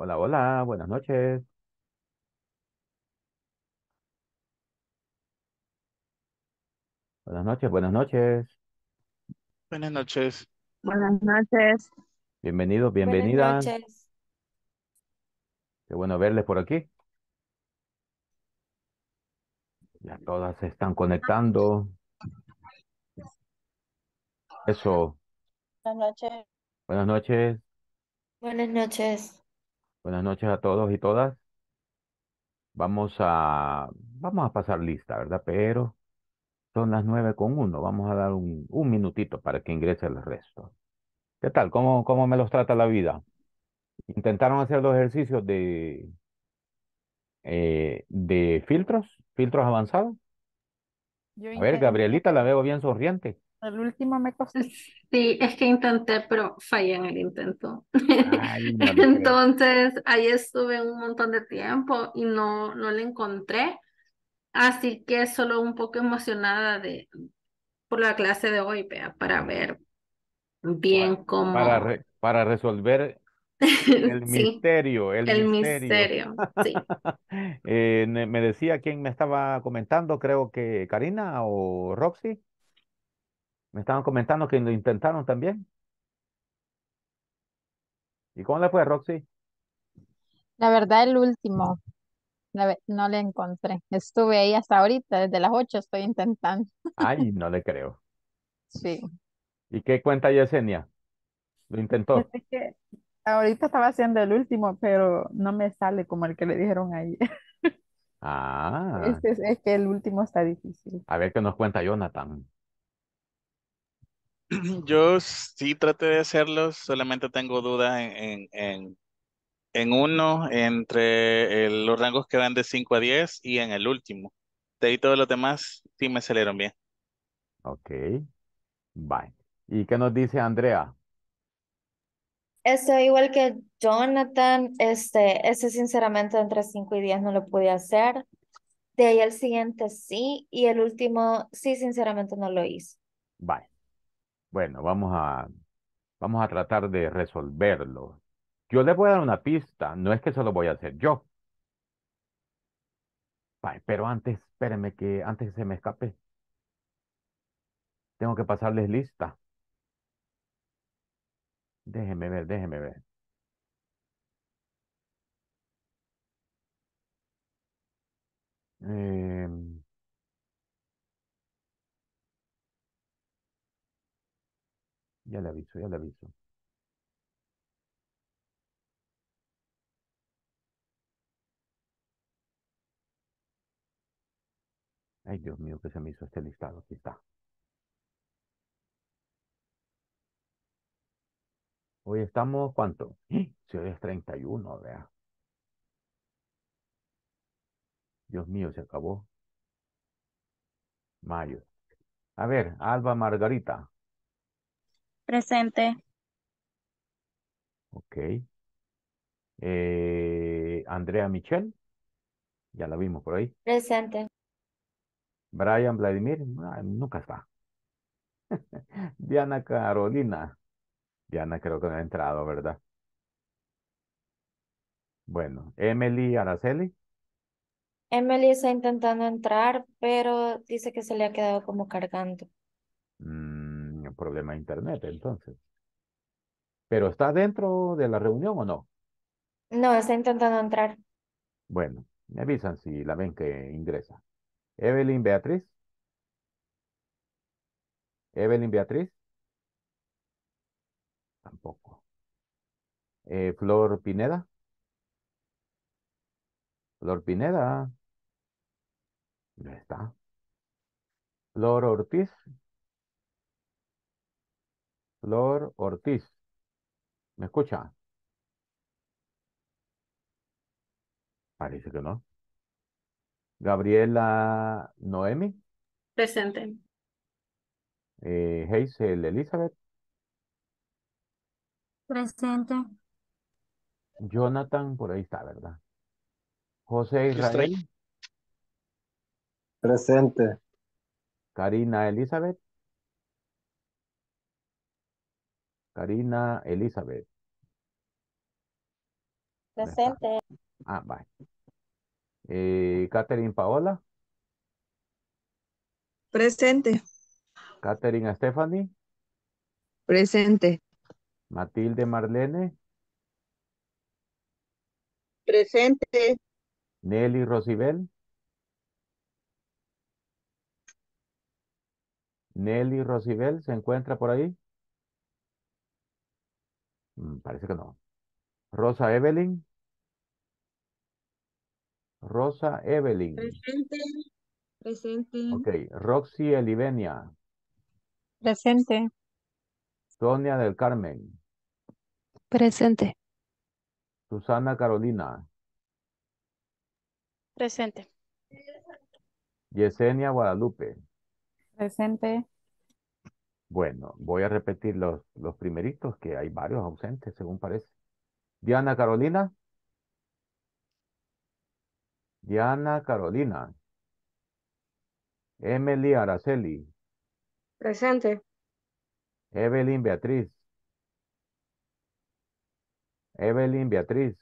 Hola, hola, buenas noches. Buenas noches, buenas noches. Buenas noches. Buenas noches. Bienvenidos, Buenas noches. Qué bueno verles por aquí. Ya todas se están conectando. Eso, Buenas noches. buenas noches. Buenas noches. Buenas noches a todos y todas. Vamos a, vamos a pasar lista, ¿verdad? Pero son las nueve con uno. Vamos a dar un, un minutito para que ingrese el resto. ¿Qué tal? ¿Cómo, cómo me los trata la vida? Intentaron hacer los ejercicios de, eh, de filtros, filtros avanzados. a ver, Gabrielita la veo bien sonriente. El último me costó. Sí, es que intenté, pero fallé en el intento. Entonces, ahí estuve un montón de tiempo y no, no le encontré. Así que solo un poco emocionada de, por la clase de hoy, para ver bien cómo. Para, resolver el misterio. El, misterio, sí. Eh, me decía quién me estaba comentando, creo que Karina o Roxy. Me estaban comentando que lo intentaron también. ¿Y cómo le fue, Roxy? La verdad, el último. no le encontré. Estuve ahí hasta ahorita, desde las 8 estoy intentando. Ay, no le creo. Sí. ¿Y qué cuenta Yesenia? ¿Lo intentó? Pues ahorita estaba haciendo el último, pero no me sale como el que le dijeron ahí. Ah. este es que el último está difícil. A ver qué nos cuenta Jonathan. yo sí traté de hacerlos, solamente tengo dudas en, en, en, uno, entre los rangos que van de 5 a 10 y en el último. De ahí todos los demás sí me salieron bien. Ok, bye. ¿Y qué nos dice Andrea? estoy igual que Jonathan, este, ese sinceramente entre 5 y 10 no lo pude hacer. De ahí el siguiente sí, y el último sí, sinceramente no lo hice. Bye. Bueno, vamos a, vamos a tratar de resolverlo. Yo les voy a dar una pista, no es que se lo voy a hacer yo. pero antes, espérenme que antes que se me escape, tengo que pasarles lista. Déjenme ver, déjenme ver. Eh... Ya le aviso, ya le aviso. Ay, Dios mío, que se me hizo este listado. Aquí está. Hoy estamos, ¿cuánto? Si sí, hoy es 31, vea. Dios mío, se acabó. Mayo. A ver, Alba Margarita. Presente. Ok. Eh, Andrea Michel. Ya la vimos por ahí. Presente. Brian Vladimir. nunca está. Diana Carolina. Diana creo que no ha entrado, ¿verdad? Bueno, Emily Araceli. Emily está intentando entrar, pero dice que se le ha quedado como cargando. Mm, problema de internet, entonces. Pero está dentro de la reunión o no? No, está intentando entrar. Bueno, me avisan si la ven que ingresa. Evelyn Beatriz. Evelyn Beatriz. Tampoco. Eh, Flor Pineda. Flor Pineda. No está. Flor Ortiz. Flor Ortiz. ¿Me escucha? Parece que no. Gabriela Noemi. Presente. Heisel, eh, Elizabeth. Presente. Jonathan, por ahí está, ¿verdad? José Israel. Presente. Karina Elizabeth. Karina Elizabeth. Presente. Ah, vale. Eh, Catherine Paola. Presente. Katherine Stephanie. Presente. Matilde Marlene. Presente. Nelly Rosibel. Nelly Rosibel, ¿se encuentra por ahí? Mm, parece que no. Rosa Evelyn. Rosa Evelyn. Presente. Presente. Ok. Roxy Elivenia. Presente. Sonia del Carmen. Presente. Susana Carolina. Presente. Yesenia Guadalupe. Presente. Bueno, voy a repetir los, primeritos, que hay varios ausentes, según parece. Diana Carolina. Diana Carolina. Emily Araceli. Presente. Evelyn Beatriz. Evelyn Beatriz.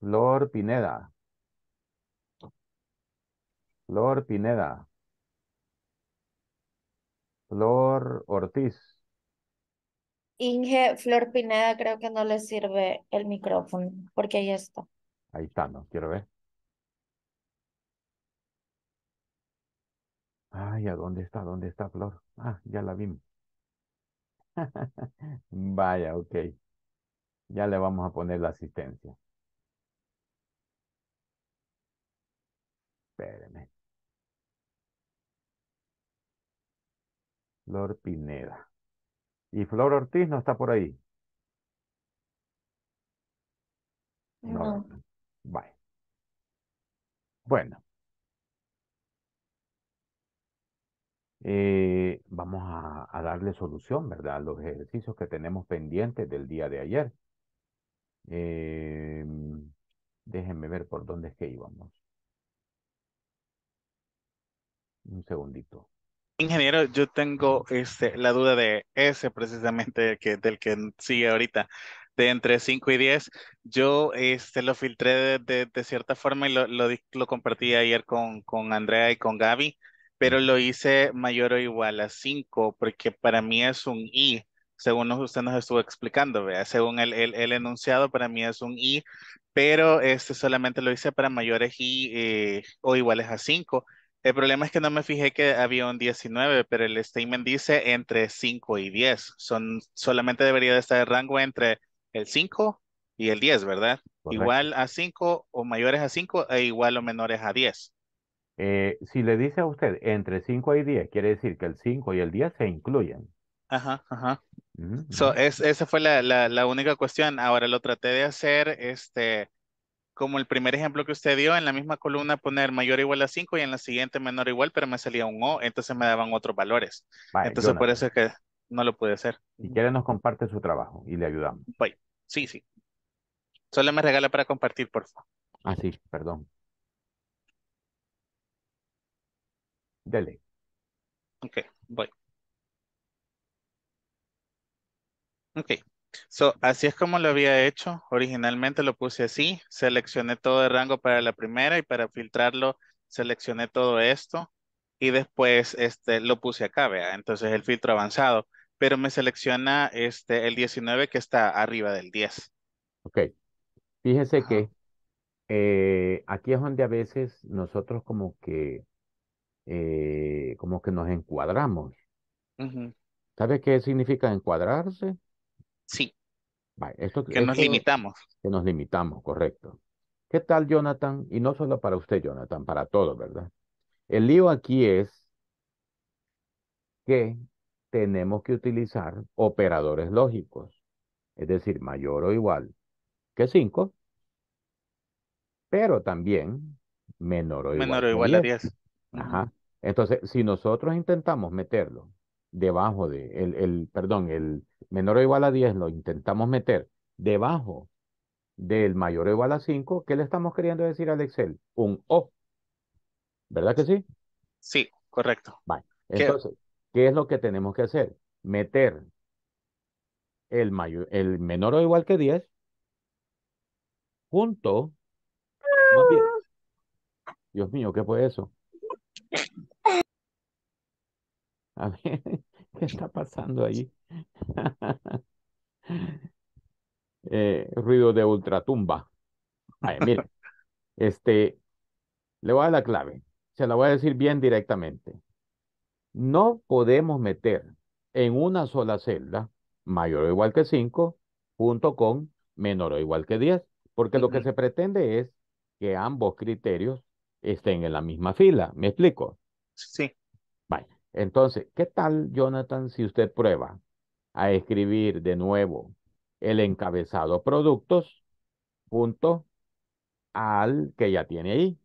Flor Pineda. Flor Pineda. Flor Ortiz. Inge Flor Pineda creo que no le sirve el micrófono porque ahí está. Ahí está, no quiero ver. Ay, ¿a dónde está? ¿Dónde está Flor? Ah, ya la vimos. Vaya, ok. Ya le vamos a poner la asistencia. Espérenme. Flor Pineda. Y Flor Ortiz no está por ahí. No. Bueno. Eh, vamos a, darle solución, ¿verdad? A los ejercicios que tenemos pendientes del día de ayer. Eh, déjenme ver por dónde es que íbamos. Un segundito. Ingeniero, yo tengo este, la duda de ese precisamente que, del que sigue ahorita, de entre 5 y 10. Yo este, lo filtré de, cierta forma y lo, lo, compartí ayer con, con Andrea y con Gaby, pero lo hice mayor o igual a 5 porque para mí es un I según usted nos estuvo explicando, según el, el, enunciado, para mí es un i, pero este solamente lo hice para mayores y eh, o iguales a 5. El problema es que no me fijé que había un 19, pero el statement dice entre 5 y 10. Son, solamente debería de estar el rango entre el 5 y el 10, ¿verdad? Igual a 5 o mayores a 5 e igual o menores a 10. Eh, si le dice a usted entre 5 y 10, quiere decir que el 5 y el 10 se incluyen. Ajá, ajá. so, esa fue la, la, única cuestión. Ahora lo traté de hacer este, como el primer ejemplo que usted dio, en la misma columna poner mayor o igual a 5 y en la siguiente menor o igual, pero me salía un O, entonces me daban otros valores. entonces por eso es que no lo pude hacer. Si quiere nos comparte su trabajo y le ayudamos. Voy. Sí, sí. Solo me regala para compartir, por favor. Ah, sí, perdón. Dele. Ok, voy. Ok, So, así es como lo había hecho. Originalmente lo puse así. Seleccioné todo el rango para la primera y para filtrarlo seleccioné todo esto y después este, lo puse acá, vea. Entonces el filtro avanzado. Pero me selecciona este, el 19 que está arriba del 10. Ok. Fíjese que eh, aquí es donde a veces nosotros como que eh, como que nos encuadramos. sabes ¿Sabe qué significa encuadrarse? Sí. esto, que nos limitamos. Que nos limitamos, correcto. ¿Qué tal, Jonathan? Y no solo para usted, Jonathan, para todos, ¿verdad? El lío aquí es que tenemos que utilizar operadores lógicos, es decir, mayor o igual que 5, pero también menor o menor igual, o igual a 10. Entonces, si nosotros intentamos meterlo debajo de, el, perdón, el menor o igual a 10 lo intentamos meter debajo del mayor o igual a 5, ¿qué le estamos queriendo decir al Excel? Un O. ¿Verdad que sí? Sí, correcto. Vale. Entonces, ¿Qué? es lo que tenemos que hacer? Meter el, mayor, el menor o igual que 10 junto. Dios mío, ¿qué fue eso? A ver. ¿Qué está pasando ahí? Eh, ruido de ultratumba. Ay, mire, este, le voy a dar la clave. Se la voy a decir bien directamente. No podemos meter en una sola celda mayor o igual que 5 junto con menor o igual que 10, porque lo que se pretende es que ambos criterios estén en la misma fila. ¿Me explico? Sí. Entonces, ¿qué tal, Jonathan, si usted prueba a escribir de nuevo el encabezado productos, junto al que ya tiene ahí?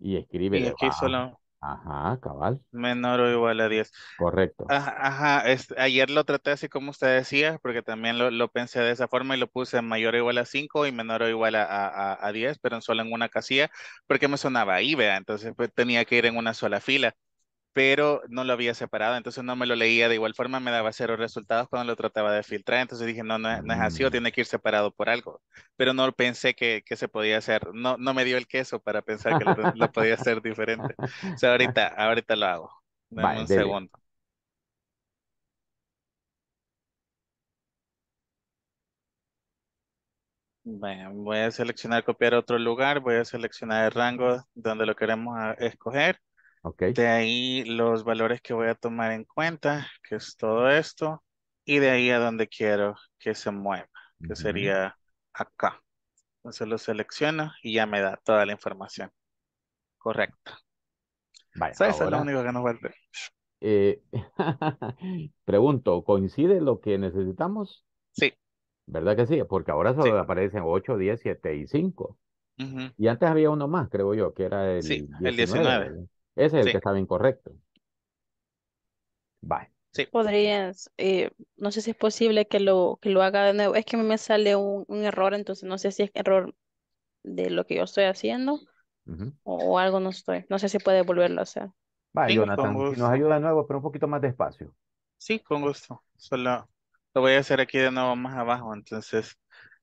Y escribe. Y aquí solo. Ajá, cabal. Menor o igual a 10. Correcto. Ajá, ayer lo traté así como usted decía, porque también lo, pensé de esa forma y lo puse mayor o igual a 5 y menor o igual a, a, a 10, pero solo en una casilla, porque me sonaba ahí, vea, entonces pues, tenía que ir en una sola fila pero no lo había separado, entonces no me lo leía de igual forma, me daba cero resultados cuando lo trataba de filtrar, entonces dije, no, no, es así, mm. tiene que ir separado por algo, pero no pensé que, que se podía hacer, no, no me dio el queso para pensar que lo, podía hacer diferente, o sea, ahorita, ahorita lo hago, un segundo. voy a seleccionar copiar otro lugar, voy a seleccionar el rango donde lo queremos ah, escoger de ahí los valores que voy a tomar en cuenta, que es todo esto, y de ahí a donde quiero que se mueva, que sería acá. Entonces lo selecciono y ya me da toda la información Correcto. es lo único que nos eh, a pregunto, ¿coincide lo que necesitamos? Sí. ¿Verdad que sí? Porque ahora solo aparecen 8, 10, 7 y 5. Y antes había uno más, creo yo, que era el sí, El 19. Ese es el que estaba incorrecto. Vale. Sí. Podrías, eh, no sé si es posible que lo, que lo haga de nuevo. Es que me sale un, error, entonces no sé si es error de lo que yo estoy haciendo o, algo no estoy. No sé si puede volverlo a hacer. nos ayuda de nuevo, pero un poquito más despacio. Sí, con gusto. Solo lo voy a hacer aquí de nuevo más abajo. Entonces,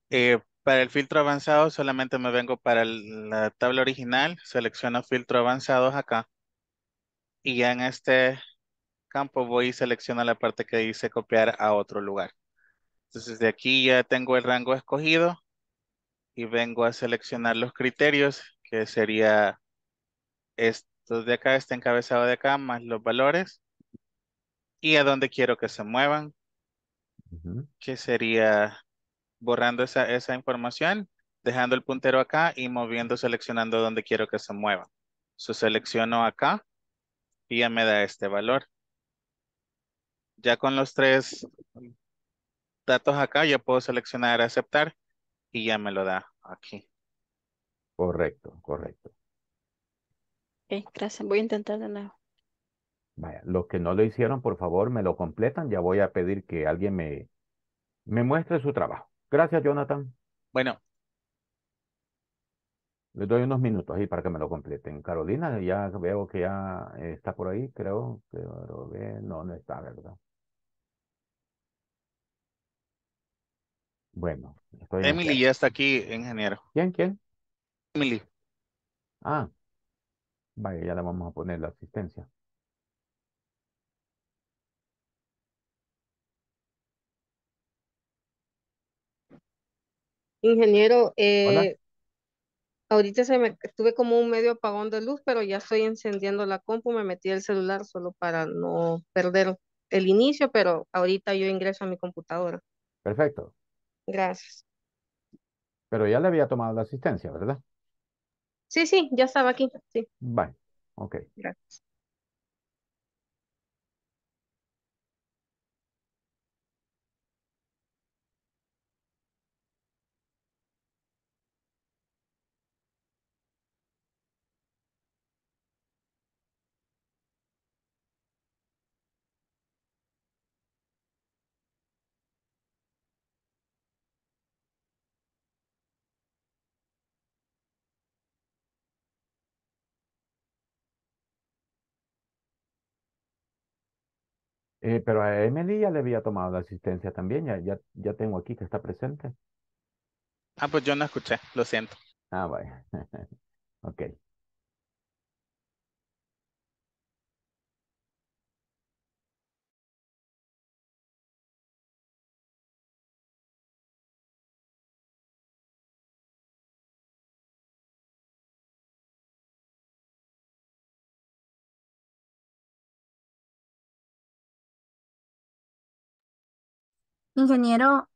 eh, para el filtro avanzado solamente me vengo para la tabla original, selecciono filtro avanzado acá y ya en este campo voy a seleccionar la parte que dice copiar a otro lugar. Entonces de aquí ya tengo el rango escogido y vengo a seleccionar los criterios que sería estos de acá, este encabezado de acá, más los valores y a dónde quiero que se muevan, que sería borrando esa, esa información, dejando el puntero acá y moviendo, seleccionando dónde quiero que se mueva. So, selecciono acá y ya me da este valor. Ya con los tres datos acá, ya puedo seleccionar aceptar y ya me lo da aquí. Correcto, correcto. gracias. Voy a intentar de nuevo. Vaya, los que no lo hicieron, por favor, me lo completan. Ya voy a pedir que alguien me, me muestre su trabajo. Gracias, Jonathan. Bueno, les doy unos minutos ahí para que me lo completen. Carolina, ya veo que ya está por ahí, creo. Pero no, no está, ¿verdad? Bueno. Emily ya está aquí, ingeniero. ¿Quién, quién? Emily. Ah. Vaya, ya le vamos a poner la asistencia. Ingeniero, eh, Ahorita se me tuve como un medio apagón de luz, pero ya estoy encendiendo la compu, me metí el celular solo para no perder el inicio, pero ahorita yo ingreso a mi computadora. Perfecto. Gracias. Pero ya le había tomado la asistencia, ¿verdad? Sí, sí, ya estaba aquí. Sí. Vale, ok. Gracias. Eh, pero a Emily ya le había tomado la asistencia también, ya, ya, ya tengo aquí que está presente. Ah, pues yo no escuché, lo siento. Ah, vaya. ok. Ingeniero,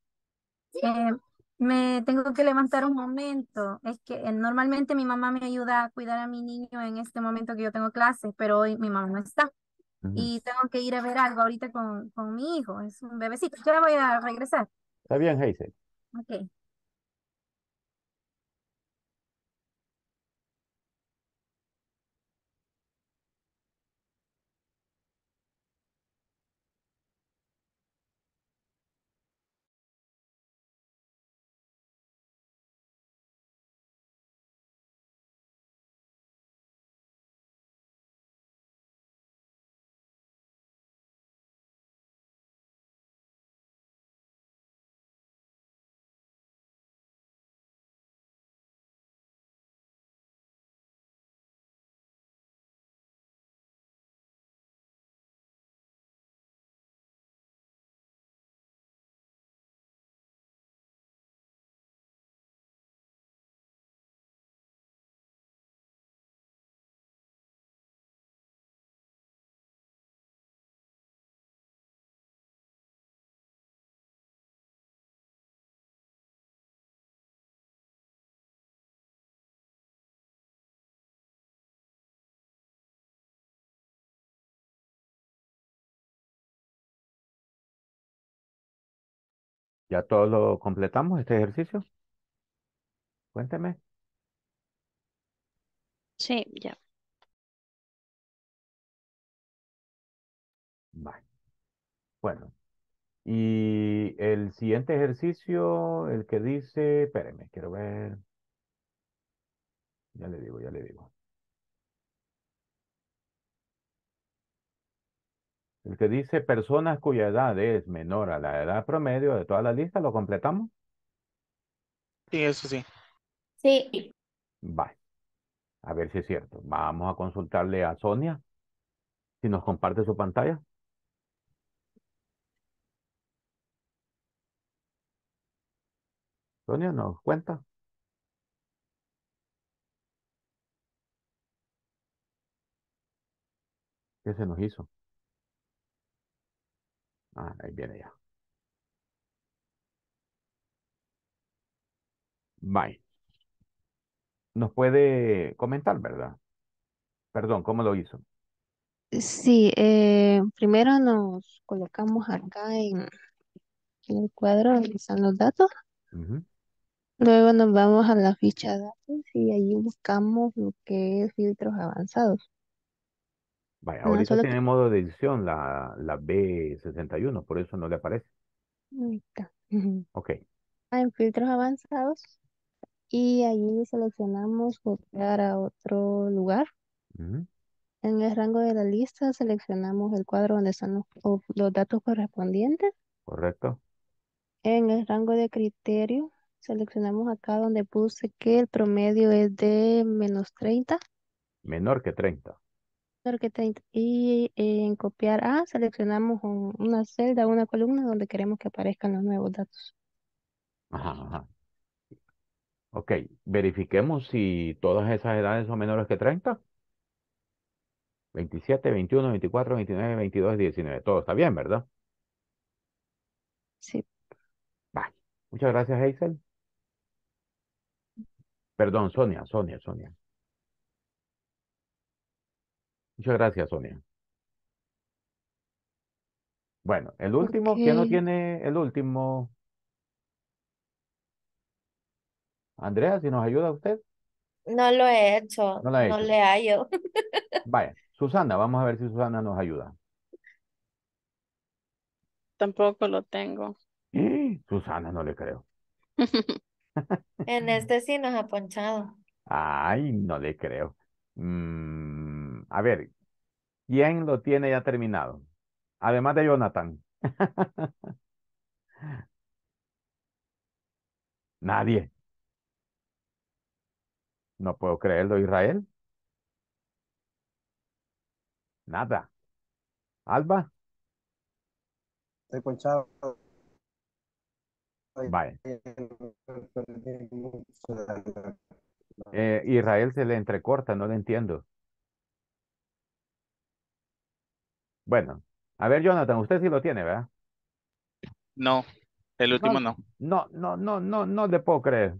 eh, me tengo que levantar un momento. Es que eh, normalmente mi mamá me ayuda a cuidar a mi niño en este momento que yo tengo clases, pero hoy mi mamá no está. Y tengo que ir a ver algo ahorita con, con mi hijo. Es un bebecito. Yo le voy a regresar. Está bien, Heise. Ok. ¿Ya todos lo completamos este ejercicio? Cuénteme. Sí, ya. Vale. Bueno. Y el siguiente ejercicio, el que dice, espéreme, quiero ver. Ya le digo, ya le digo. El que dice personas cuya edad es menor a la edad promedio de toda la lista, ¿lo completamos? Sí, eso sí. Sí. Vale. A ver si es cierto. Vamos a consultarle a Sonia si nos comparte su pantalla. Sonia, ¿nos cuenta? ¿Qué se nos hizo? Ah, ahí viene ya. Bye. Nos puede comentar, ¿verdad? Perdón, ¿cómo lo hizo? Sí, eh, primero nos colocamos acá en, el cuadro donde están los datos. Luego nos vamos a la ficha de datos y allí buscamos lo que es filtros avanzados. Ah, ahorita tiene modo de edición la, la B61, por eso no le aparece. ahí Ok, ah, en filtros avanzados. Y allí seleccionamos copiar a otro lugar. En el rango de la lista seleccionamos el cuadro donde están los, los datos correspondientes. correcto. En el rango de criterio seleccionamos acá donde puse que el promedio es de menos 30. Menor que 30. 30. y eh, en copiar A ah, seleccionamos una celda, una columna donde queremos que aparezcan los nuevos datos. Ajá, ajá. Ok, verifiquemos si todas esas edades son menores que 30. 27, 21, 24, 29, 22, 19. Todo está bien, ¿verdad? Sí, Vale. Muchas gracias, Hazel. Perdón, Sonia, Sonia, Sonia. Muchas gracias, Sonia. Bueno, el último, ¿quién no tiene el último? Andrea, si nos ayuda usted, No lo he hecho, no le hallo. Vaya, Susana, vamos a ver si Susana nos ayuda. Tampoco lo tengo. Eh, Susana, no le creo. En este sí nos ha ponchado. Ay, no le creo. Mm, a ver, ¿quién lo tiene ya terminado? Además de Jonathan. Nadie. No puedo creerlo, Israel. Nada. Alba. Estoy Vaya. Israel se le entrecorta, no le entiendo. Bueno, a ver, Jonathan, usted sí lo tiene, ¿verdad? No, el último no. No, no, no, no, no le puedo creer.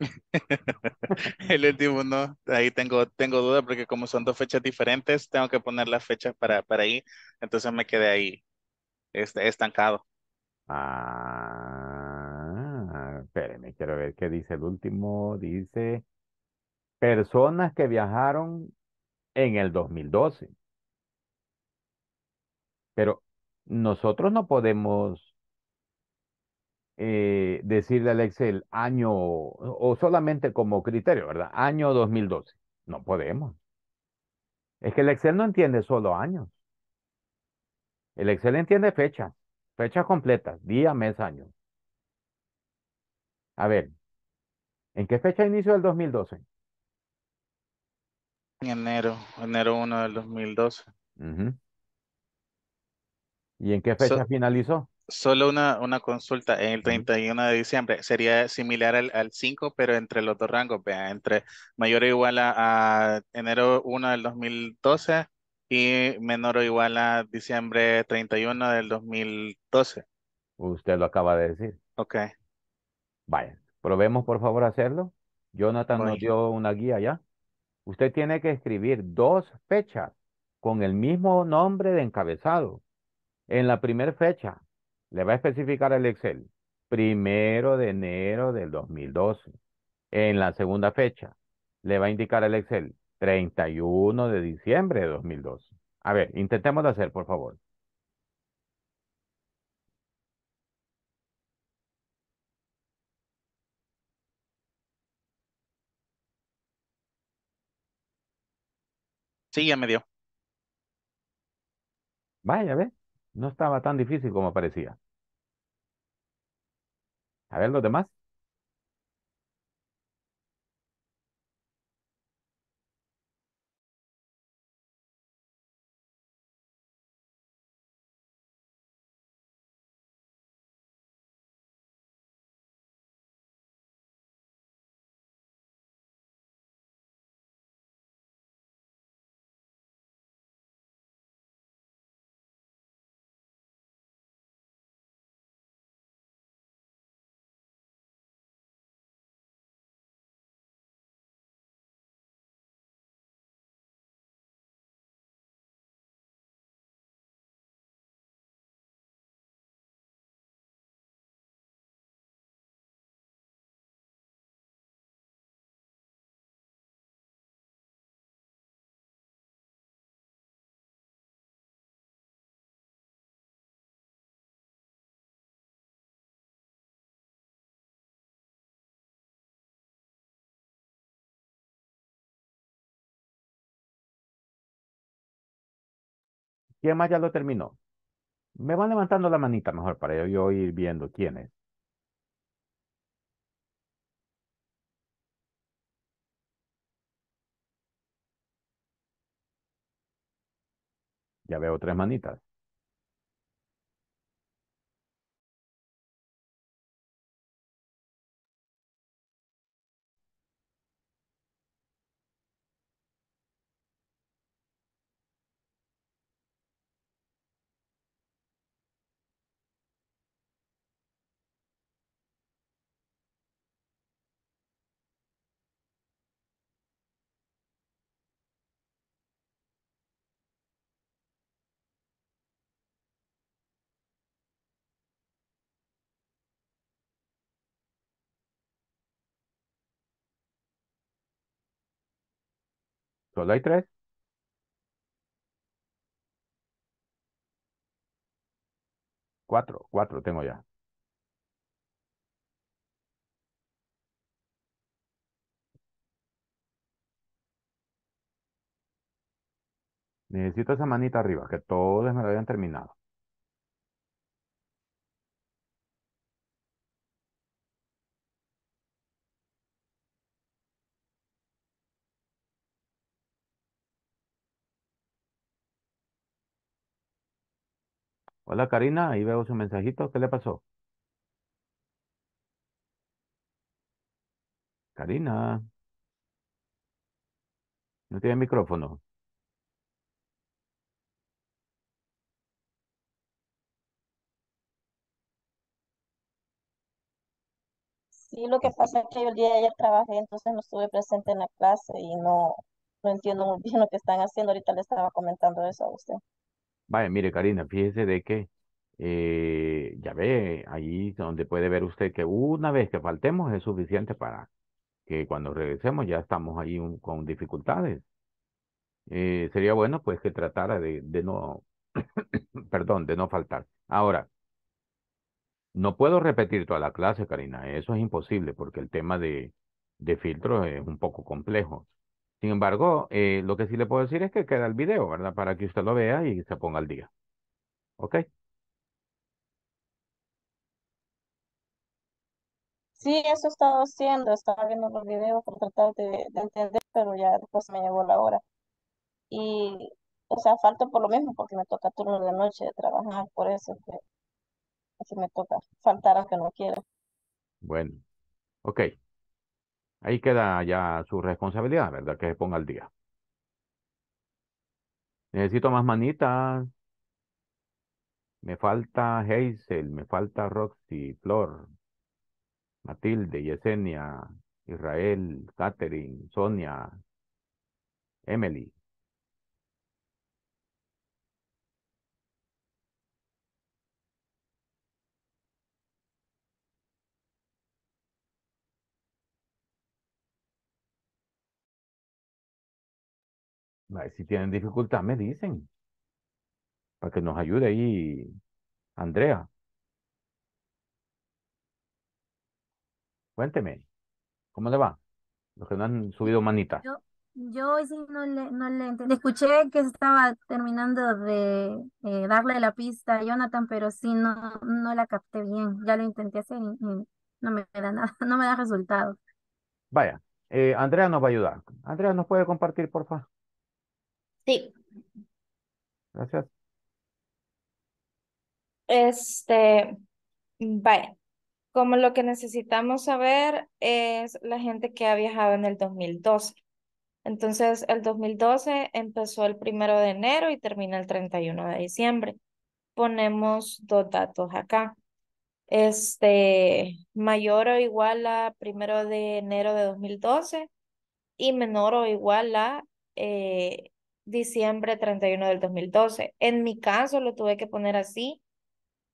el último no. Ahí tengo, tengo duda porque como son dos fechas diferentes, tengo que poner las fechas para, para ahí. Entonces me quedé ahí este, estancado. Ah, espérenme, quiero ver qué dice el último. Dice personas que viajaron en el 2012. Pero nosotros no podemos eh, decirle al Excel año o solamente como criterio, ¿verdad? Año 2012. No podemos. Es que el Excel no entiende solo años. El Excel entiende fechas, fechas completas, día, mes, año. A ver, ¿en qué fecha inició el 2012? En enero, enero 1 del 2012. Uh ¿Y en qué fecha finalizó? Solo una, una consulta, en el 31 de diciembre sería similar al, 5, pero entre los dos rangos, entre mayor o igual a, enero 1 del 2012 y menor o igual a diciembre 31 del 2012. Usted lo acaba de decir. Ok. Vaya, probemos por favor hacerlo. Jonathan nos dio una guía ya. Usted tiene que escribir dos fechas con el mismo nombre de encabezado. En la primera fecha, le va a especificar el Excel, primero de enero del 2012. En la segunda fecha, le va a indicar el Excel, 31 de diciembre de 2012. A ver, intentemos de hacer, por favor. Sí, ya me dio. Vaya, ver. No estaba tan difícil como parecía. A ver los demás. ¿Quién más ya lo terminó? Me van levantando la manita mejor para yo, yo ir viendo quién es. Ya veo tres manitas. Solo hay tres. Cuatro, cuatro tengo ya. Necesito esa manita arriba, que todos me lo hayan terminado. Hola Karina, ahí veo su mensajito. ¿Qué le pasó? Karina, no tiene micrófono. Sí, lo que pasa es que yo el día de ayer trabajé, entonces no estuve presente en la clase y no, no entiendo muy bien lo que están haciendo. Ahorita le estaba comentando eso a usted. Vaya, mire, Karina, fíjese de que eh, ya ve, ahí donde puede ver usted que una vez que faltemos es suficiente para que cuando regresemos ya estamos ahí con dificultades. Eh, sería bueno pues que tratara de, de no, perdón, de no faltar. Ahora, no puedo repetir toda la clase, Karina, eso es imposible porque el tema de, de filtros es un poco complejo. Sin embargo, eh, lo que sí le puedo decir es que queda el video, ¿verdad? Para que usted lo vea y se ponga al día. ¿Ok? Sí, eso he estado haciendo, estaba viendo los videos para tratar de, entender, pero ya después me llegó la hora. Y, o sea, falta por lo mismo, porque me toca turno de noche de trabajar, por eso que, me toca faltar aunque no quiera. Bueno, ok. Ahí queda ya su responsabilidad, ¿verdad? Que se ponga al día. Necesito más manitas. Me falta Hazel, me falta Roxy, Flor, Matilde, Yesenia, Israel, Catherine, Sonia, Emily. Si tienen dificultad, me dicen. Para que nos ayude ahí Andrea. Cuénteme, ¿cómo le va? Los que no han subido manita. Yo, yo sí no le, no le entendí. Escuché que estaba terminando de eh, darle la pista a Jonathan, pero sí no, no la capté bien. Ya lo intenté hacer y, no me da nada, no me da resultado. Vaya, eh, Andrea nos va a ayudar. Andrea, ¿nos puede compartir, por favor? Sí. Gracias. Este, vaya, como lo que necesitamos saber es la gente que ha viajado en el 2012. Entonces, el 2012 empezó el primero de enero y termina el 31 de diciembre. Ponemos dos datos acá. Este, mayor o igual a primero de enero de 2012 y menor o igual a eh, diciembre 31 del 2012. En mi caso lo tuve que poner así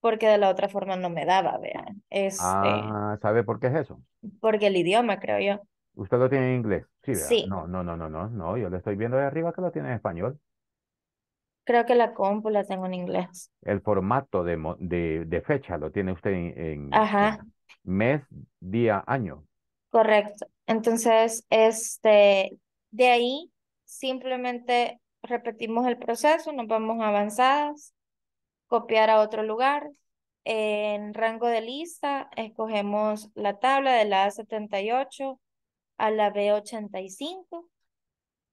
porque de la otra forma no me daba, vean. Este, ah, ¿sabe por qué es eso? Porque el idioma, creo yo. ¿Usted lo tiene en inglés? Sí, No, no, no, no, no, no, yo le estoy viendo de arriba que lo tiene en español. Creo que la compu la tengo en inglés. El formato de, de, fecha lo tiene usted en, mes, día, año. Correcto. Entonces, este, de ahí simplemente repetimos el proceso, nos vamos a avanzadas, copiar a otro lugar. En rango de lista escogemos la tabla de la A78 a la B85.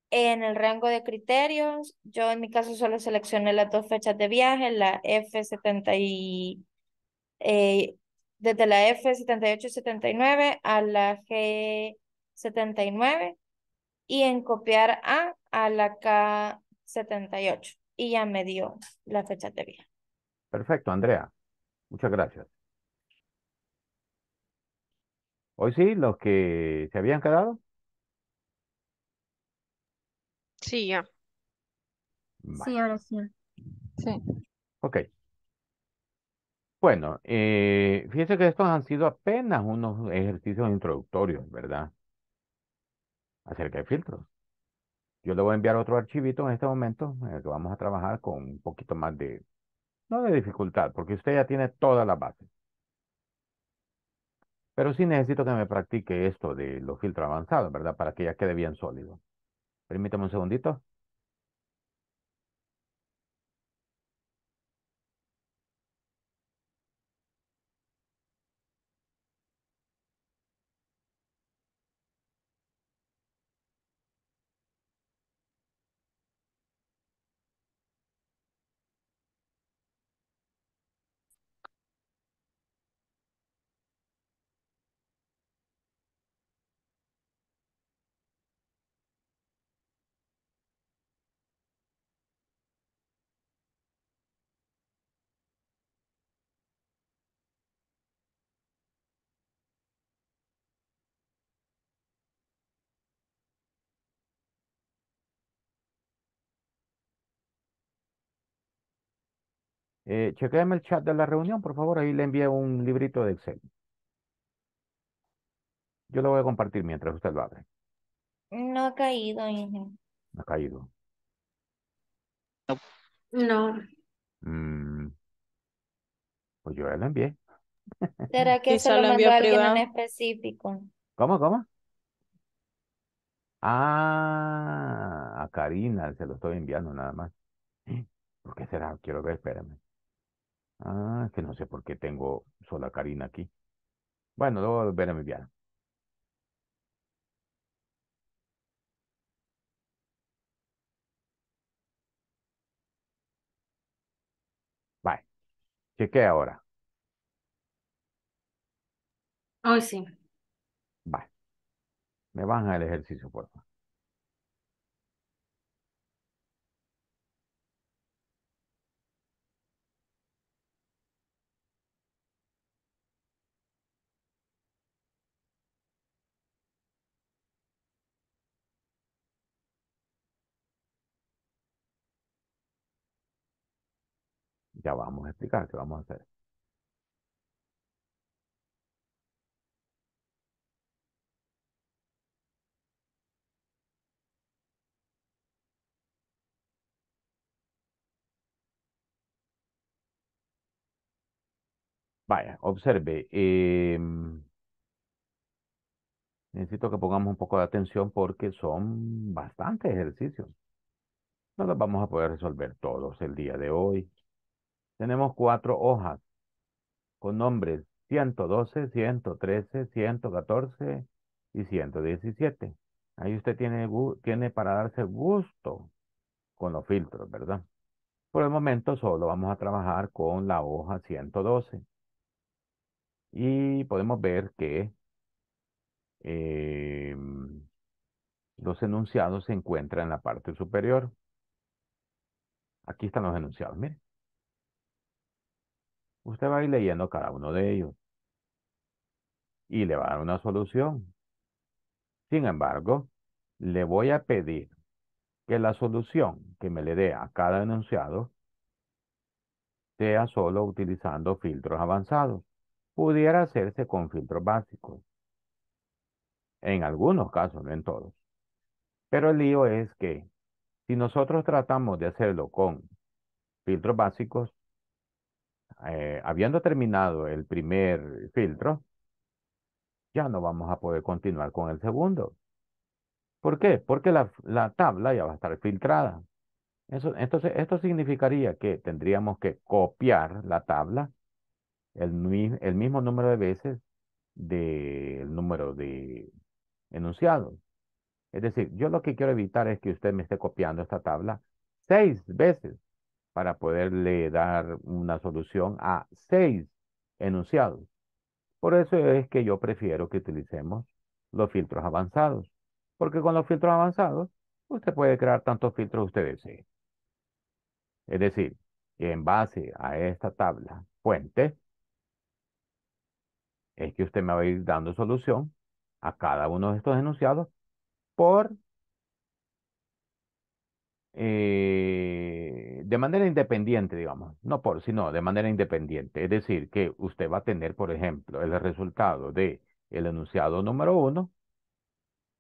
En el rango de criterios, yo en mi caso solo seleccioné las dos fechas de viaje, la f eh, desde la F78 y 79 a la G79 y en copiar A a la K78 y ya me dio la fecha de vía. Perfecto, Andrea. Muchas gracias. Hoy sí, los que se habían quedado. Sí, ya. Sí, ahora sí. Sí. Ok. Bueno, eh, fíjense que estos han sido apenas unos ejercicios introductorios, ¿verdad? acerca de filtros. Yo le voy a enviar otro archivito en este momento en el que vamos a trabajar con un poquito más de, no de dificultad, porque usted ya tiene todas las bases. Pero sí necesito que me practique esto de los filtros avanzados, ¿verdad? Para que ya quede bien sólido. Permítame un segundito. Eh, el chat de la reunión, por favor. Ahí le envié un librito de Excel. Yo lo voy a compartir mientras usted lo abre. No ha caído, Inge. No ha caído. No. Mm. Pues yo ya lo envié. ¿Será que se lo mandó a alguien en específico? ¿Cómo, cómo? Ah, a Karina se lo estoy enviando nada más. ¿Por qué será? Quiero ver, espérame. Ah, que no sé por qué tengo sola Karina aquí. Bueno, luego volver a enviar. Bye. qué ahora. Oh, sí. Bye. Me van al ejercicio, por favor. ya vamos a explicar qué vamos a hacer. Vaya, observe. Eh, necesito que pongamos un poco de atención porque son bastantes ejercicios. No los vamos a poder resolver todos el día de hoy. Tenemos cuatro hojas con nombres 112, 113, 114 y 117. Ahí usted tiene, tiene para darse gusto con los filtros, ¿verdad? Por el momento solo vamos a trabajar con la hoja 112. Y podemos ver que em, los enunciados se encuentran en la parte superior. Aquí están los enunciados, miren. Usted va a ir leyendo cada uno de ellos y le va a dar una solución. Sin embargo, le voy a pedir que la solución que me le dé a cada enunciado sea solo utilizando filtros avanzados. Pudiera hacerse con filtros básicos. En algunos casos, no en todos. Pero el lío es que si nosotros tratamos de hacerlo con filtros básicos, eh, habiendo terminado el primer filtro, ya no vamos a poder continuar con el segundo. ¿Por qué? Porque la, tabla ya va a estar filtrada. Eso, entonces, esto significaría que tendríamos que copiar la tabla el, el mismo número de veces del número de enunciados. Es decir, yo lo que quiero evitar es que usted me esté copiando esta tabla seis veces para poderle dar una solución a seis enunciados. Por eso es que yo prefiero que utilicemos los filtros avanzados, porque con los filtros avanzados usted puede crear tantos filtros que usted desee. Es decir, en base a esta tabla fuente, es que usted me va a ir dando solución a cada uno de estos enunciados por eh, de manera independiente, digamos, no por, sino de manera independiente. Es decir, que usted va a tener, por ejemplo, el resultado de el enunciado número uno,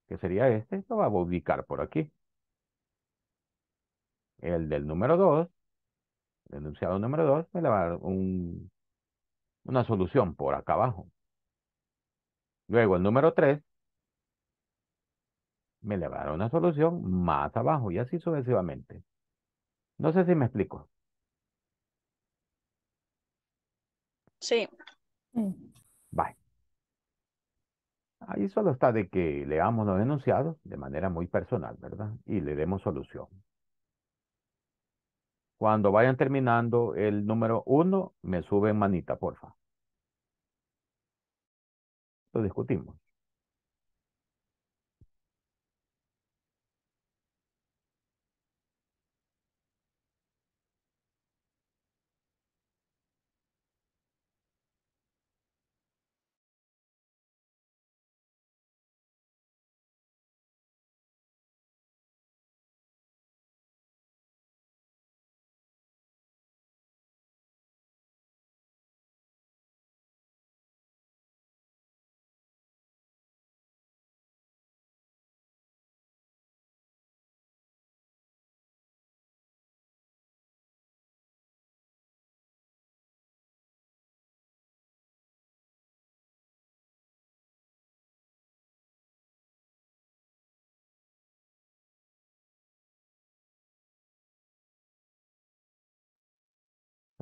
que sería este, lo va a ubicar por aquí. El del número dos, el enunciado número dos, me le va a dar un, una solución por acá abajo. Luego el número tres me le va a una solución más abajo y así sucesivamente. No sé si me explico. Sí. Bye. Ahí solo está de que leamos los enunciados de manera muy personal, ¿verdad? Y le demos solución. Cuando vayan terminando el número uno, me suben manita, porfa. Lo discutimos.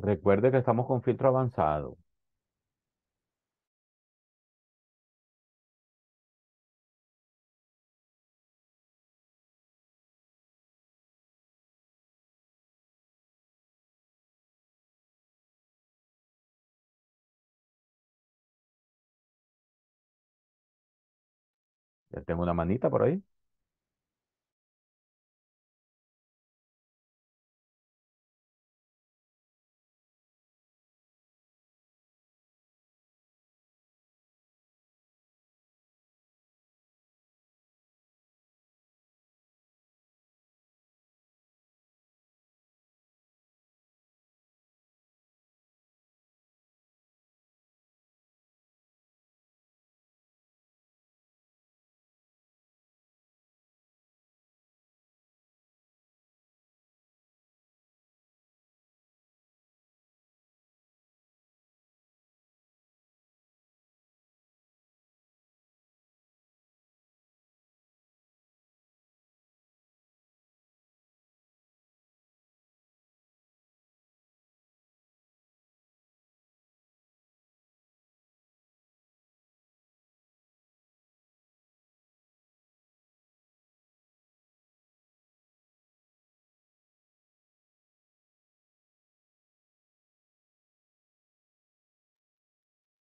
Recuerde que estamos con filtro avanzado. Ya tengo una manita por ahí.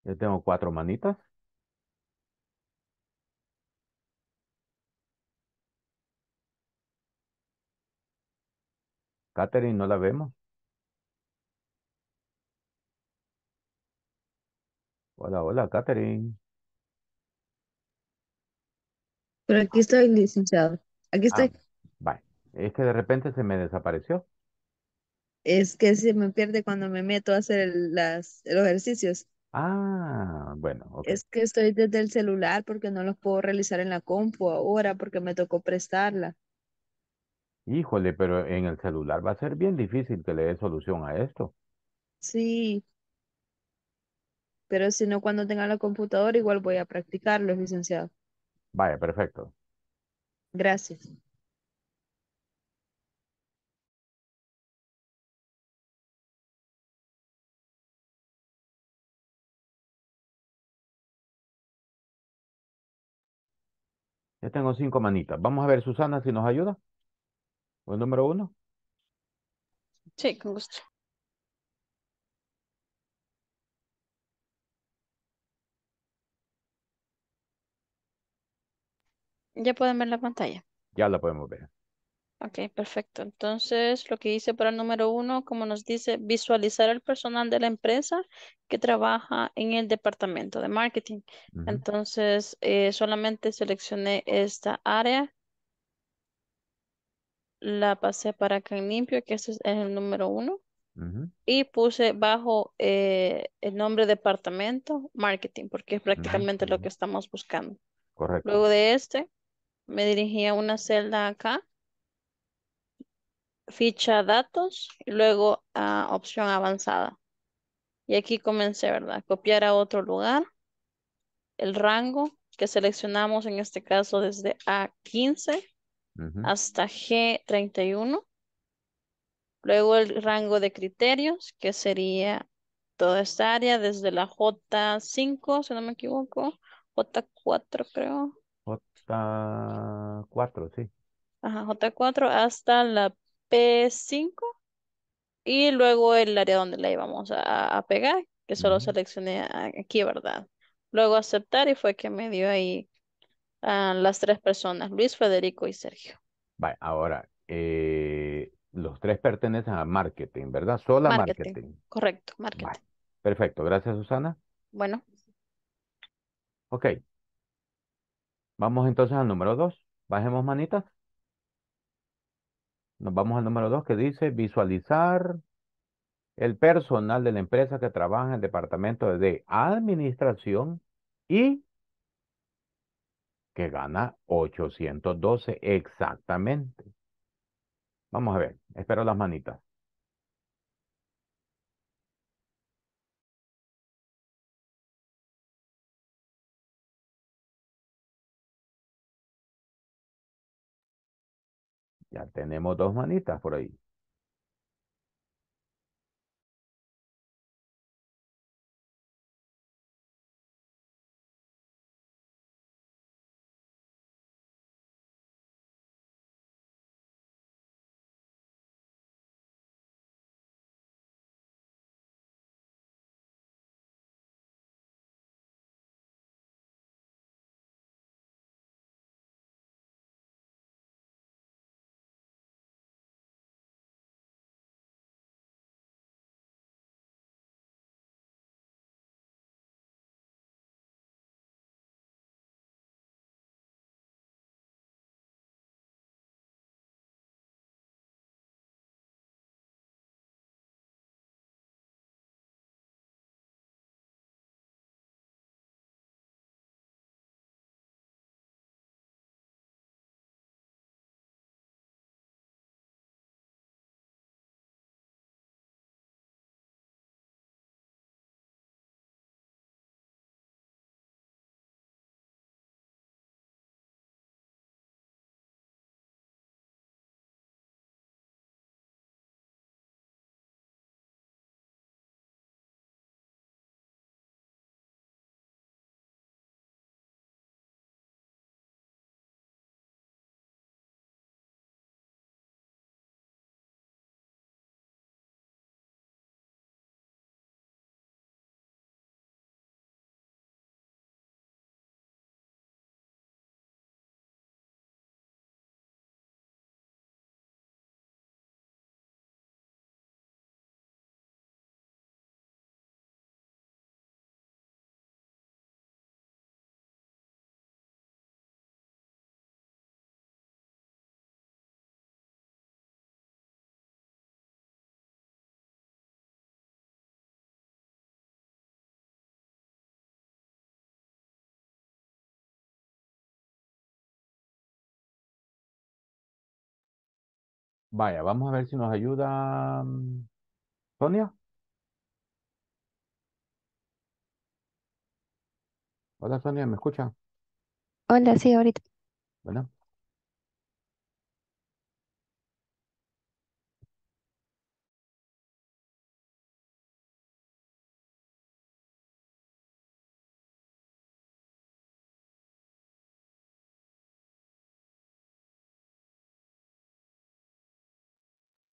Yo tengo cuatro manitas. Catherine, no la vemos. Hola, hola, Catherine. Pero aquí estoy, licenciado. Aquí ah, estoy. vale. Es que de repente se me desapareció. Es que se me pierde cuando me meto a hacer las, los ejercicios. Ah, bueno, Es que estoy desde el celular porque no los puedo realizar en la compu ahora porque me tocó prestarla. Híjole, pero en el celular va a ser bien difícil que le dé solución a esto. Sí, pero si no, cuando tenga la computadora igual voy a practicarlo, licenciado. Vaya, perfecto. Gracias. Ya tengo cinco manitas. Vamos a ver, Susana, si nos ayuda. El pues, número uno. Sí, con gusto. Ya pueden ver la pantalla. Ya la podemos ver. Ok, perfecto. Entonces, lo que hice para el número uno, como nos dice, visualizar el personal de la empresa que trabaja en el departamento de marketing. Entonces, eh, solamente seleccioné esta área. La pasé para acá en limpio, que ese es el número uno. Y puse bajo eh, el nombre departamento marketing, porque es prácticamente lo que estamos buscando. Correcto. Luego de este, me dirigí a una celda acá ficha datos y luego a ah, opción avanzada. Y aquí comencé, ¿verdad? Copiar a otro lugar. El rango que seleccionamos en este caso desde A15 hasta G31. Luego el rango de criterios que sería toda esta área desde la J5, si no me equivoco, J4 creo. J4, sí. Ajá, J4 hasta la P5 y luego el área donde la íbamos a, pegar, que solo seleccioné aquí, ¿verdad? Luego aceptar y fue que me dio ahí a las tres personas, Luis, Federico y Sergio. Vale, ahora, eh, los tres pertenecen a marketing, ¿verdad? Solo a marketing. Correcto, marketing. perfecto, gracias Susana. Bueno. Ok. Vamos entonces al número dos. Bajemos manitas. Nos vamos al número dos que dice visualizar el personal de la empresa que trabaja en el departamento de administración y que gana 812 exactamente. Vamos a ver, espero las manitas. Ya tenemos dos manitas por ahí. Vaya, vamos a ver si nos ayuda mm, Sonia. Hola Sonia, ¿me escucha? Hola, sí, ahorita. Bueno.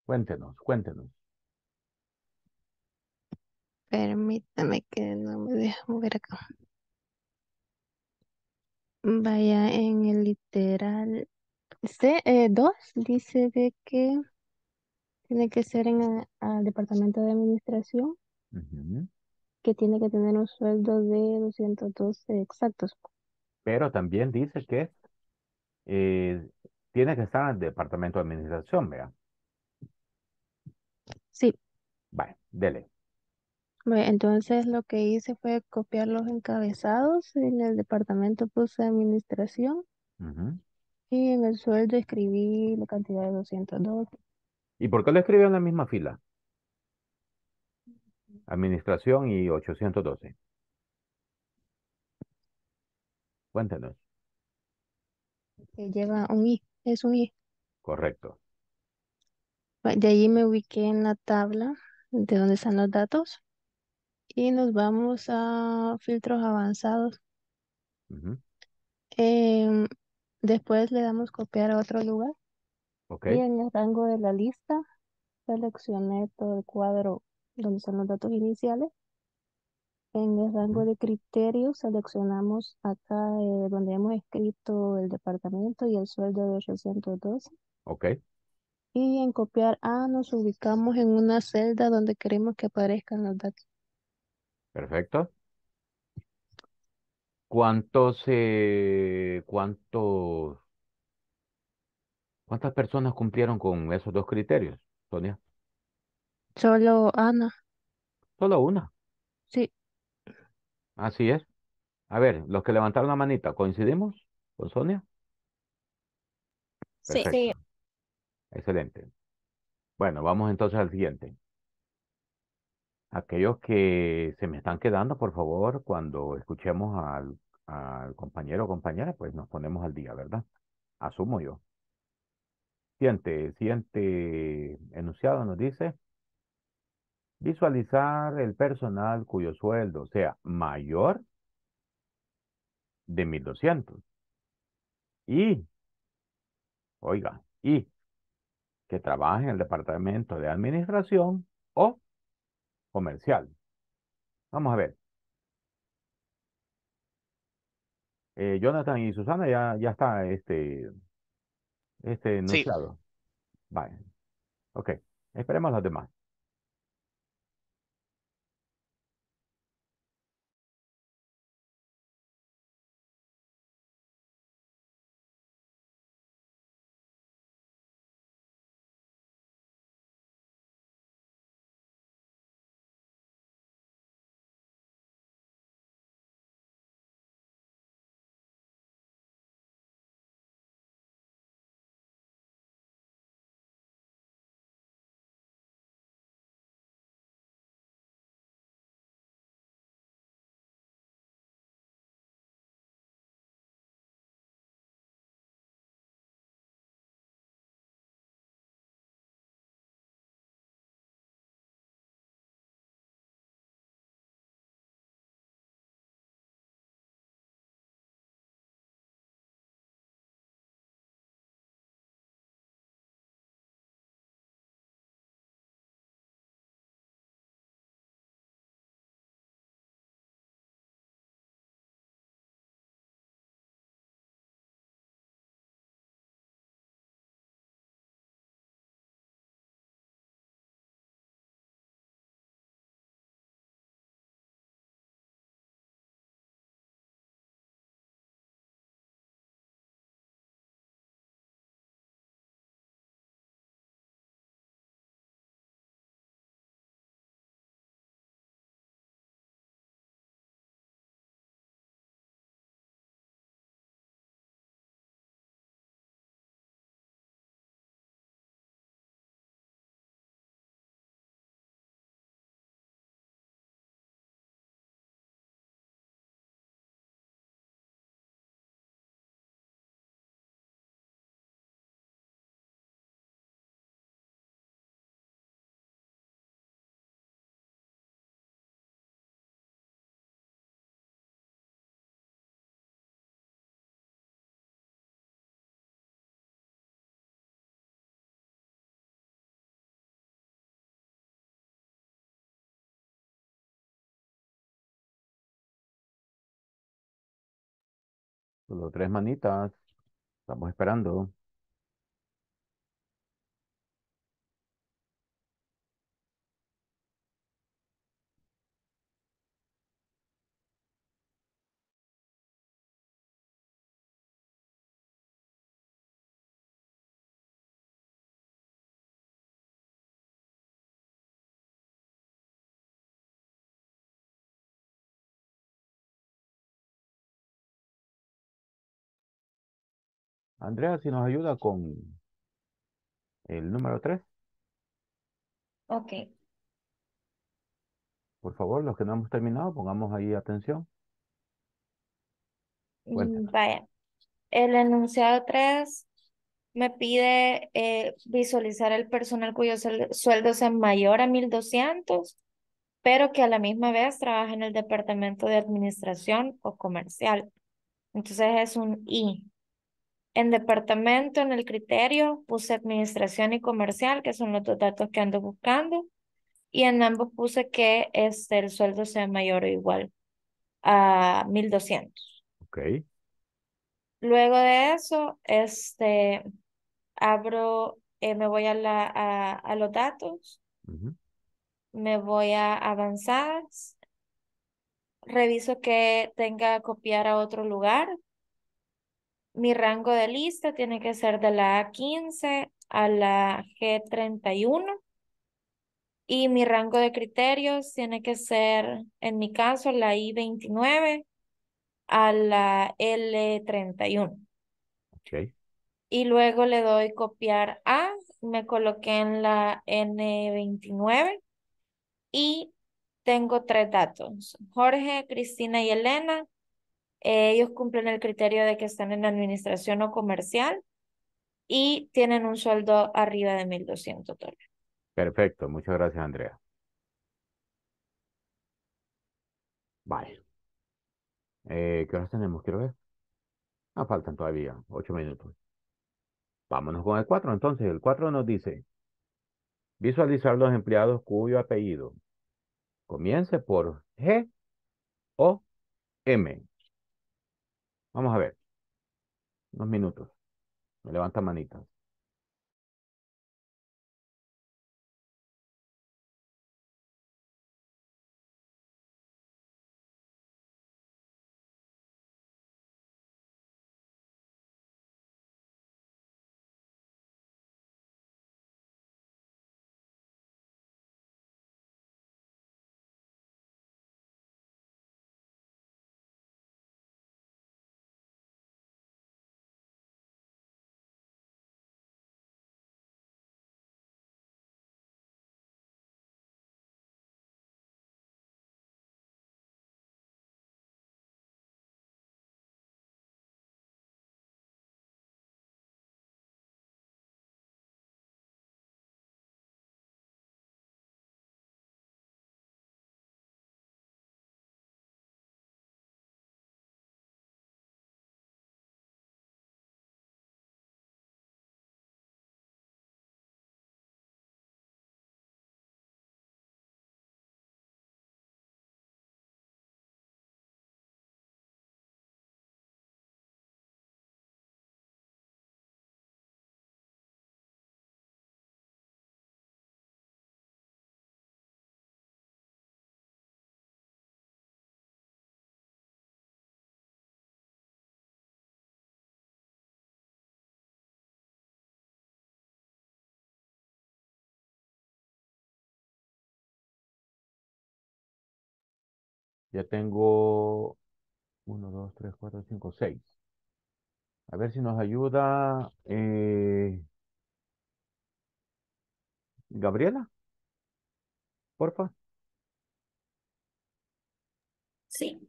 Cuéntenos, cuéntenos. Permítame que no me deje mover acá. Vaya en el literal C2, eh, dice de que tiene que ser en el departamento de administración, que tiene que tener un sueldo de 212 exactos. Pero también dice que eh, tiene que estar en el departamento de administración, vea. Sí. Vale, dele. Entonces lo que hice fue copiar los encabezados. En el departamento puse administración y en el sueldo escribí la cantidad de 212. ¿Y por qué lo escribí en la misma fila? Administración y 812. Cuéntanos. Que lleva un I, es un I. Correcto. De allí me ubiqué en la tabla de donde están los datos y nos vamos a filtros avanzados. Em, después le damos copiar a otro lugar. Okay. Y en el rango de la lista seleccioné todo el cuadro donde están los datos iniciales. En el rango de criterios seleccionamos acá eh, donde hemos escrito el departamento y el sueldo de 812. Ok. Y en copiar A ah, nos ubicamos en una celda donde queremos que aparezcan los datos. Perfecto. ¿Cuántos, eh, cuántos, cuántas personas cumplieron con esos dos criterios, Sonia? Solo Ana. Solo una. Sí. Así es. A ver, los que levantaron la manita, ¿coincidimos con Sonia? sí Sí. Excelente. Bueno, vamos entonces al siguiente. Aquellos que se me están quedando, por favor, cuando escuchemos al, compañero o compañera, pues nos ponemos al día, ¿verdad? Asumo yo. Siguiente, siguiente enunciado nos dice, visualizar el personal cuyo sueldo sea mayor de 1200. Y, oiga, y que trabaja en el departamento de administración o comercial. Vamos a ver. Eh, Jonathan y Susana ya, ya está este, este enunciado. Vale. Ok. Esperemos a los demás. Solo tres manitas. Estamos esperando. Andrea, si nos ayuda con el número 3. Ok. Por favor, los que no hemos terminado, pongamos ahí atención. Mm, vaya. El enunciado 3 me pide eh, visualizar el personal cuyo sueldo sea mayor a 1.200, pero que a la misma vez trabaja en el departamento de administración o comercial. Entonces es un I. En departamento, en el criterio, puse administración y comercial, que son los dos datos que ando buscando. Y en ambos puse que este, el sueldo sea mayor o igual a 1200. Ok. Luego de eso, este, abro, eh, me voy a, la, a, los datos, me voy a avanzar. reviso que tenga copiar a otro lugar, mi rango de lista tiene que ser de la A15 a la G31 y mi rango de criterios tiene que ser, en mi caso, la I29 a la L31. Y luego le doy copiar a, me coloqué en la N29 y tengo tres datos, Jorge, Cristina y Elena, eh, ellos cumplen el criterio de que están en administración o comercial y tienen un sueldo arriba de 1.200 dólares. Perfecto, muchas gracias Andrea. Vale. Eh, ¿Qué horas tenemos? Quiero ver. Ah, faltan todavía ocho minutos. Vámonos con el cuatro. Entonces, el 4 nos dice, visualizar los empleados cuyo apellido comience por G o M. Vamos a ver. Unos minutos. Me levanta manitas. Ya tengo uno, dos, tres, cuatro, cinco, seis. A ver si nos ayuda eh, Gabriela, porfa. Sí.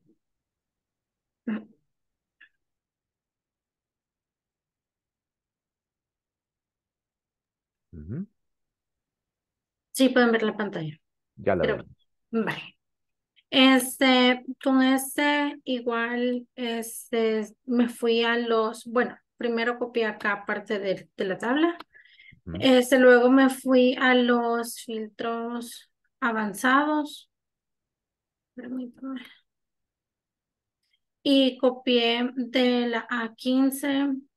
Sí, pueden ver la pantalla. Ya la Vale. Este, con este igual, este, me fui a los, bueno, primero copié acá parte de, la tabla. Este, luego me fui a los filtros avanzados. Permítame. Y copié de la A15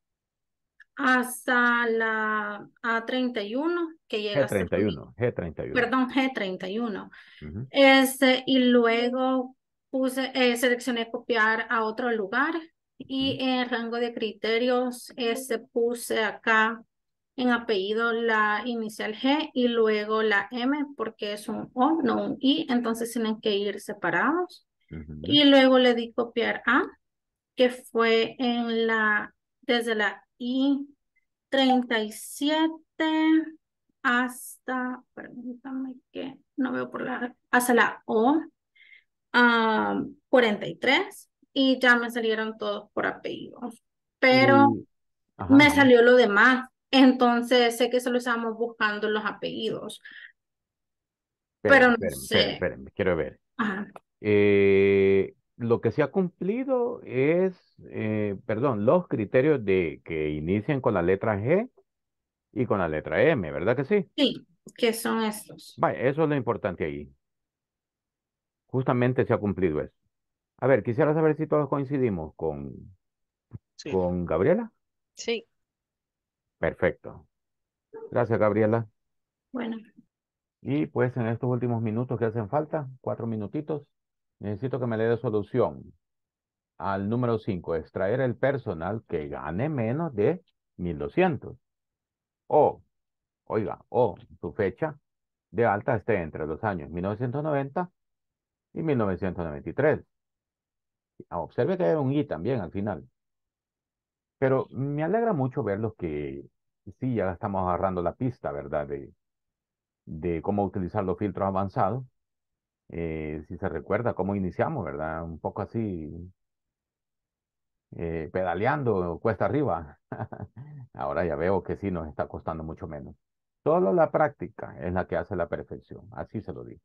hasta la A31 que llega G31, G31. Perdón, G31. Este, y luego puse, eh, seleccioné copiar a otro lugar y en rango de criterios este, puse acá en apellido la inicial G y luego la M porque es un O, no un I, entonces tienen que ir separados. Y luego le di copiar A, que fue en la, desde la y 37 hasta, permítame que no veo por la, hasta la O, 43 y ya me salieron todos por apellidos, pero mm, me salió lo demás, entonces sé que solo estábamos buscando los apellidos, pero no sé. quiero ver. Eh, lo que se ha cumplido es, eh, perdón, los criterios de que inicien con la letra G y con la letra M, ¿verdad que sí? Sí, que son estos. Vaya, eso es lo importante ahí. Justamente se ha cumplido eso. A ver, quisiera saber si todos coincidimos con, con Gabriela. Sí. Perfecto. Gracias, Gabriela. Bueno. Y pues en estos últimos minutos que hacen falta, cuatro minutitos, Necesito que me le dé solución al número 5, extraer el personal que gane menos de 1200. O, oiga, o su fecha de alta esté entre los años 1990 y 1993. Observe que hay un i también al final. Pero me alegra mucho ver los que sí ya estamos agarrando la pista, ¿verdad? De, de cómo utilizar los filtros avanzados eh, si se recuerda cómo iniciamos, ¿verdad? Un poco así, eh, pedaleando cuesta arriba. Ahora ya veo que sí nos está costando mucho menos. Solo la práctica es la que hace la perfección, así se lo digo.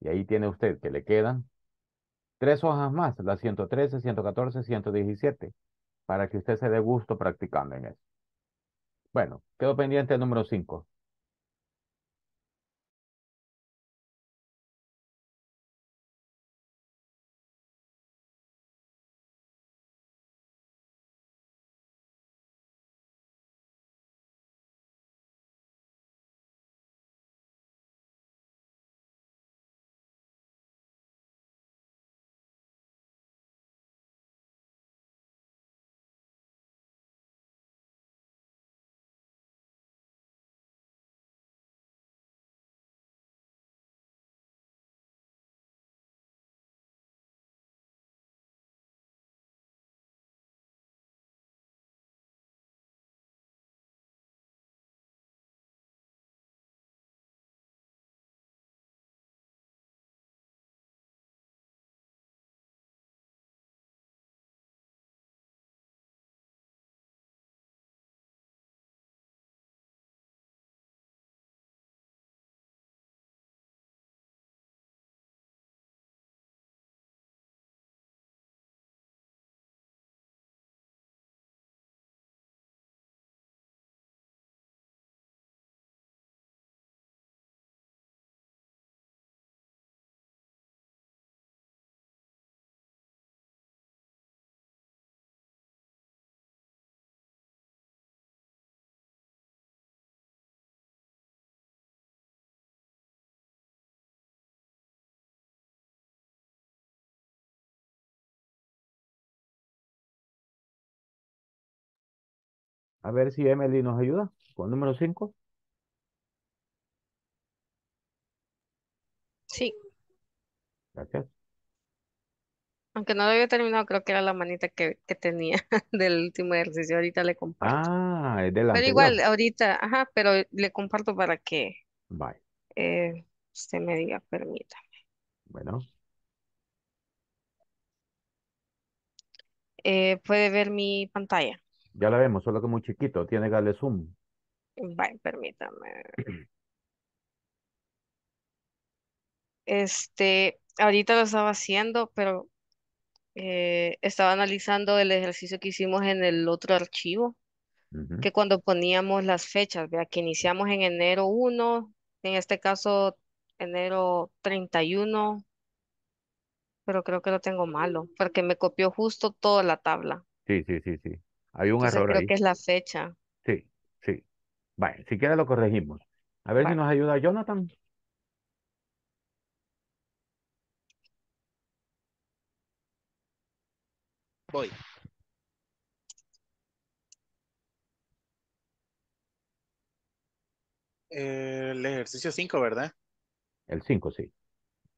Y ahí tiene usted que le quedan tres hojas más, las 113, 114, 117, para que usted se dé gusto practicando en eso. Bueno, quedó pendiente el número 5. A ver si Emily nos ayuda con número 5. Sí. Gracias. Aunque no lo había terminado, creo que era la manita que, tenía del último ejercicio. Ahorita le comparto. Ah, es de la Pero igual, ahorita, ajá, pero le comparto para que Bye. Eh, usted me diga, permítame. Bueno, Eh, ¿puede ver mi pantalla? Ya la vemos, solo que muy chiquito. Tiene que darle zoom. Vale, permítame. Este, ahorita lo estaba haciendo, pero eh, estaba analizando el ejercicio que hicimos en el otro archivo, que cuando poníamos las fechas, vea, que iniciamos en enero 1, en este caso enero 31, pero creo que lo tengo malo, porque me copió justo toda la tabla. Sí, sí, sí, sí. Hay un Entonces error creo que es la fecha. Sí, sí. Vale, si quieres lo corregimos. A ver si nos ayuda Jonathan. Voy. El ejercicio 5, ¿verdad? El 5, sí.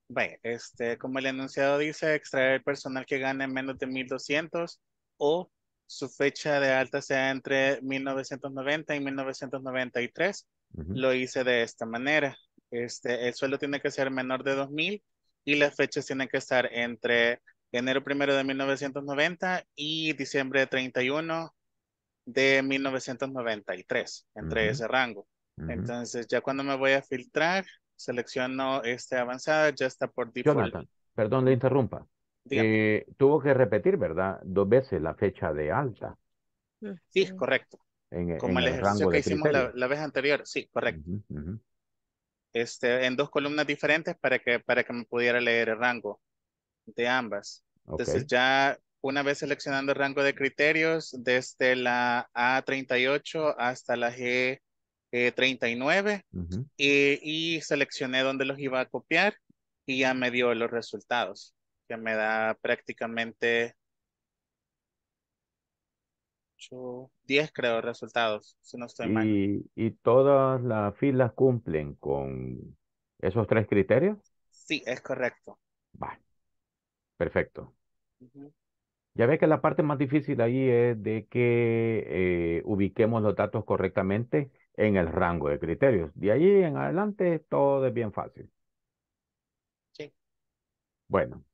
Bueno, este, como el enunciado dice, extraer el personal que gane menos de 1200 o su fecha de alta sea entre 1990 y 1993. Lo hice de esta manera. Este, el sueldo tiene que ser menor de 2000 y las fechas tienen que estar entre enero primero de 1990 y diciembre 31 de 1993, entre ese rango. Entonces, ya cuando me voy a filtrar, selecciono este avanzado, ya está por default. Jonathan, perdón, le interrumpa. Eh, tuvo que repetir, ¿verdad? Dos veces la fecha de alta. Sí, es correcto. En, e, Como el ejercicio que hicimos la, vez anterior, sí, correcto. Este, en dos columnas diferentes para que, para que me pudiera leer el rango de ambas. Entonces ya una vez seleccionando el rango de criterios, desde la A38 hasta la G39, eh, y, eh, y seleccioné dónde los iba a copiar y ya me dio los resultados que me da prácticamente 10 creo resultados, si no estoy mal. ¿Y, y todas las filas cumplen con esos tres criterios? Sí, es correcto. Vale, perfecto. Ya ve que la parte más difícil ahí es de que eh, ubiquemos los datos correctamente en el rango de criterios. De ahí en adelante todo es bien fácil. Sí. Bueno,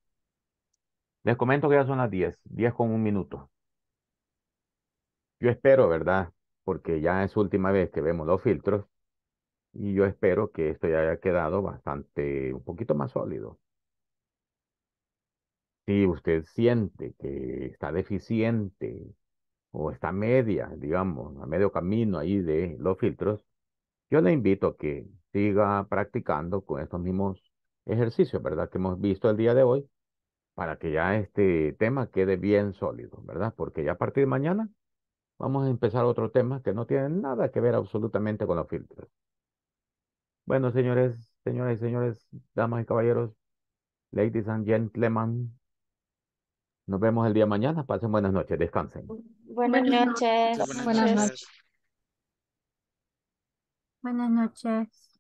les comento que ya son las 10, 10 con un minuto. Yo espero, ¿verdad? Porque ya es última vez que vemos los filtros y yo espero que esto ya haya quedado bastante, un poquito más sólido. Si usted siente que está deficiente o está media, digamos, a medio camino ahí de los filtros, yo le invito a que siga practicando con estos mismos ejercicios, ¿verdad? Que hemos visto el día de hoy para que ya este tema quede bien sólido, ¿verdad? Porque ya a partir de mañana vamos a empezar otro tema que no tiene nada que ver absolutamente con los filtros. Bueno, señores, señoras y señores, damas y caballeros, ladies and gentlemen, nos vemos el día mañana. Pasen buenas noches, descansen. Buenas noches. Buenas noches. Buenas noches. Buenas noches.